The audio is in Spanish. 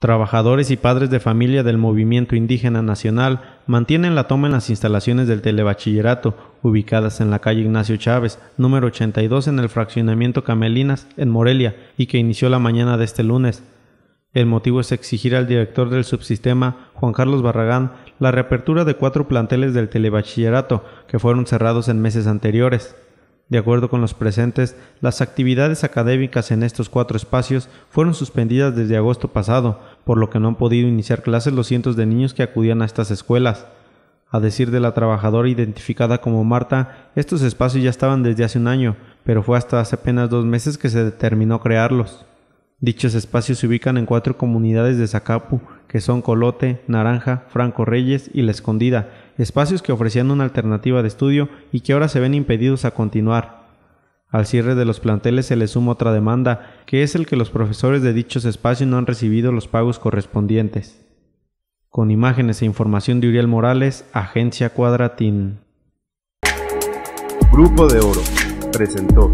Trabajadores y padres de familia del movimiento indígena nacional mantienen la toma en las instalaciones del telebachillerato, ubicadas en la calle Ignacio Chávez, número 82 en el fraccionamiento Camelinas, en Morelia, y que inició la mañana de este lunes. El motivo es exigir al director del subsistema, Juan Carlos Barragán, la reapertura de cuatro planteles del telebachillerato, que fueron cerrados en meses anteriores. De acuerdo con los presentes, las actividades académicas en estos cuatro espacios fueron suspendidas desde agosto pasado, por lo que no han podido iniciar clases los cientos de niños que acudían a estas escuelas. A decir de la trabajadora identificada como Marta, estos espacios ya estaban desde hace un año, pero fue hasta hace apenas dos meses que se determinó crearlos. Dichos espacios se ubican en cuatro comunidades de Zacapu, que son Colote, Naranja, Franco Reyes y La Escondida, espacios que ofrecían una alternativa de estudio y que ahora se ven impedidos a continuar. Al cierre de los planteles se le suma otra demanda, que es el que los profesores de dichos espacios no han recibido los pagos correspondientes. Con imágenes e información de Uriel Morales, Agencia Cuadratín. Grupo de Oro presentó